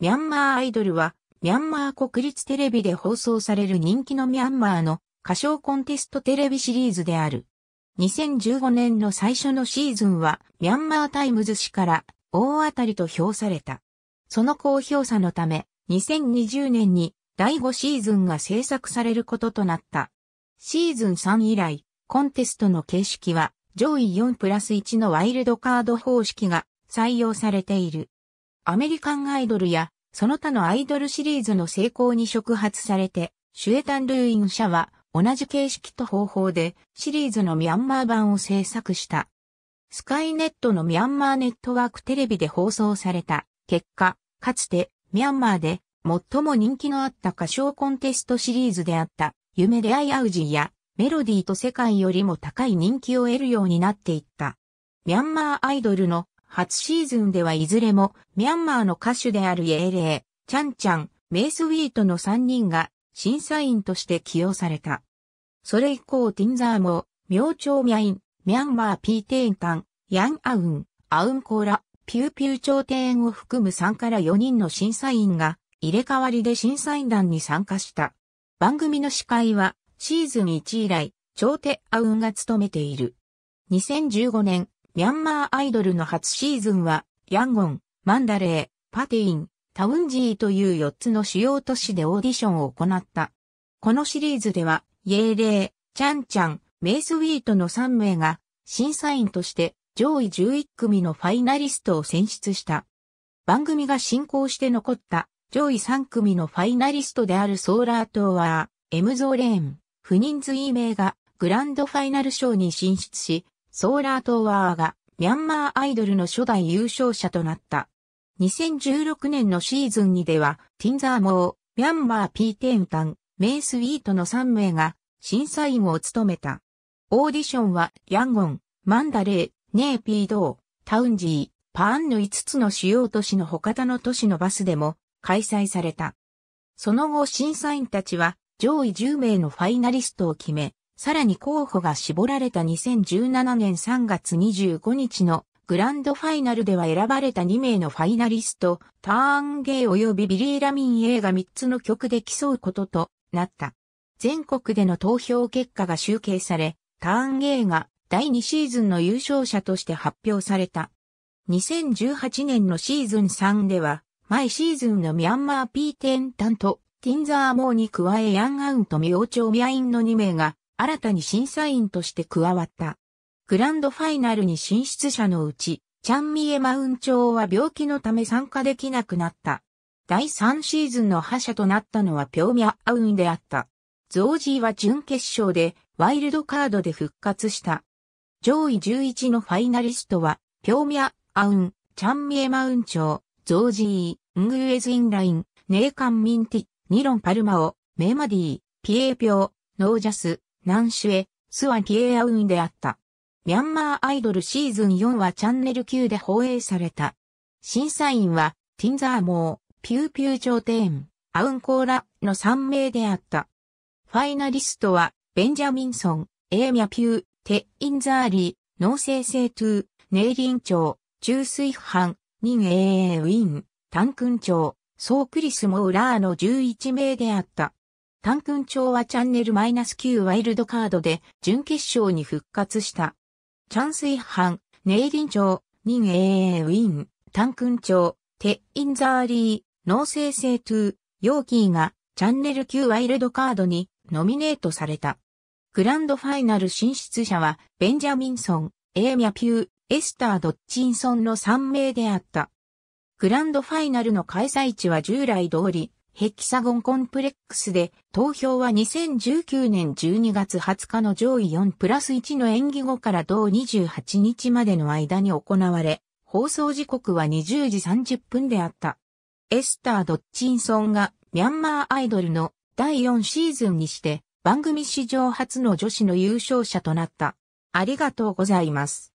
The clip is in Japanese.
ミャンマーアイドルは、ミャンマー国立テレビで放送される人気のミャンマーの歌唱コンテストテレビシリーズである。2015年の最初のシーズンは、ミャンマータイムズ氏から大当たりと評された。その高評価のため、2020年に第5シーズンが制作されることとなった。シーズン3以来、コンテストの形式は上位4プラス1のワイルドカード方式が採用されている。アメリカンアイドルや、その他のアイドルシリーズの成功に触発されて、シュエタン・ルーイン社は同じ形式と方法でシリーズのミャンマー版を制作した。スカイネットのミャンマーネットワークテレビで放送された結果、かつてミャンマーで最も人気のあった歌唱コンテストシリーズであった夢で愛アウジーやメロディーと世界よりも高い人気を得るようになっていった。ミャンマーアイドルの初シーズンではいずれもミャンマーの歌手であるイ霊ーレー、チャンチャン、メイスウィートの3人が審査員として起用された。それ以降ティンザーも、明朝ミャイン、ミャンマーピーテーンタン、ヤンアウン、アウンコーラ、ピューピュー朝廷を含む3から4人の審査員が入れ替わりで審査員団に参加した。番組の司会はシーズン1以来、朝廷アウンが務めている。2015年、ミャンマーアイドルの初シーズンは、ヤンゴン、マンダレー、パティン、タウンジーという4つの主要都市でオーディションを行った。このシリーズでは、イエーレー、チャンチャン、メイスウィートの3名が、審査員として上位11組のファイナリストを選出した。番組が進行して残った上位3組のファイナリストであるソーラートワー、エムゾーレーン、フニンイーメ名がグランドファイナル賞に進出し、ソーラートワーがミャンマーアイドルの初代優勝者となった。2016年のシーズン2では、ティンザーモー、ミャンマーピーテンタン、メイスウィートの3名が審査員を務めた。オーディションは、ヤンゴン、マンダレー、ネーピードー、タウンジー、パーンの5つの主要都市の他他の都市のバスでも開催された。その後審査員たちは上位10名のファイナリストを決め、さらに候補が絞られた2017年3月25日のグランドファイナルでは選ばれた2名のファイナリスト、ターンゲイ及びビリー・ラミン A が3つの曲で競うこととなった。全国での投票結果が集計され、ターンゲイが第2シーズンの優勝者として発表された。2018年のシーズン3では、前シーズンのミャンマーピーテンタント・ティンザーモーに加えヤンアウンとミオチョウミャインの2名が新たに審査員として加わった。グランドファイナルに進出者のうち、チャンミエマウンチョウは病気のため参加できなくなった。第3シーズンの覇者となったのはピョーミャアウンであった。ゾージーは準決勝でワイルドカードで復活した。上位11のファイナリストは、ピョーミャアウン、チャンミエマウンチョウ、ゾージー、ングエズインライン、ネーカンミンティ、ニロンパルマオ、メマディ、ピエーピョー、ノージャス、ナンシュエ、スワン・ィエアウンであった。ミャンマーアイドルシーズン4はチャンネル9で放映された。審査員は、ティンザーモー、ピューピューーン、アウンコーラの3名であった。ファイナリストは、ベンジャミンソン、エーミャピュー、テ・インザーリー、ノーセイセイトゥー、ネイリン朝、中水藩、ニン・エーウィン、タンクンウ、ソークリス・モーラーの11名であった。タンクンウはチャンネル -9 ワイルドカードで準決勝に復活した。チャンス違反、ネイリンウ、ニンエーウィン、タンクンウ、テインザーリー、ノーセイセイトゥー、ヨーキーがチャンネル9ワイルドカードにノミネートされた。グランドファイナル進出者はベンジャミンソン、エーミャピュー、エスター・ドッチンソンの3名であった。グランドファイナルの開催地は従来通り、ヘキサゴンコンプレックスで、投票は2019年12月20日の上位4プラス1の演技後から同28日までの間に行われ、放送時刻は20時30分であった。エスター・ドッチンソンがミャンマーアイドルの第4シーズンにして番組史上初の女子の優勝者となった。ありがとうございます。